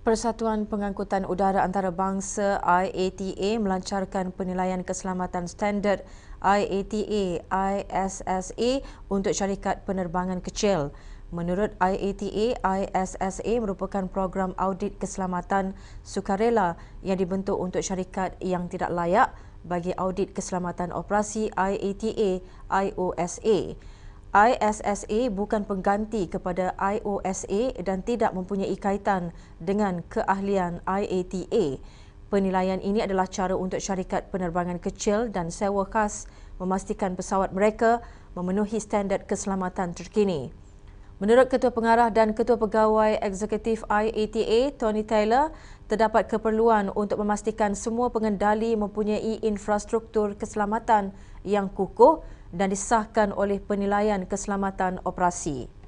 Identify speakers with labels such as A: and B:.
A: Persatuan Pengangkutan Udara Antarabangsa IATA melancarkan penilaian keselamatan standard IATA ISSA untuk syarikat penerbangan kecil. Menurut IATA, ISSA merupakan program audit keselamatan sukarela yang dibentuk untuk syarikat yang tidak layak bagi audit keselamatan operasi IATA IOSA. ISSA bukan pengganti kepada IOSA dan tidak mempunyai kaitan dengan keahlian IATA. Penilaian ini adalah cara untuk syarikat penerbangan kecil dan sewa khas memastikan pesawat mereka memenuhi standard keselamatan terkini. Menurut Ketua Pengarah dan Ketua Pegawai Eksekutif IATA, Tony Taylor, terdapat keperluan untuk memastikan semua pengendali mempunyai infrastruktur keselamatan yang kukuh dan disahkan oleh penilaian keselamatan operasi.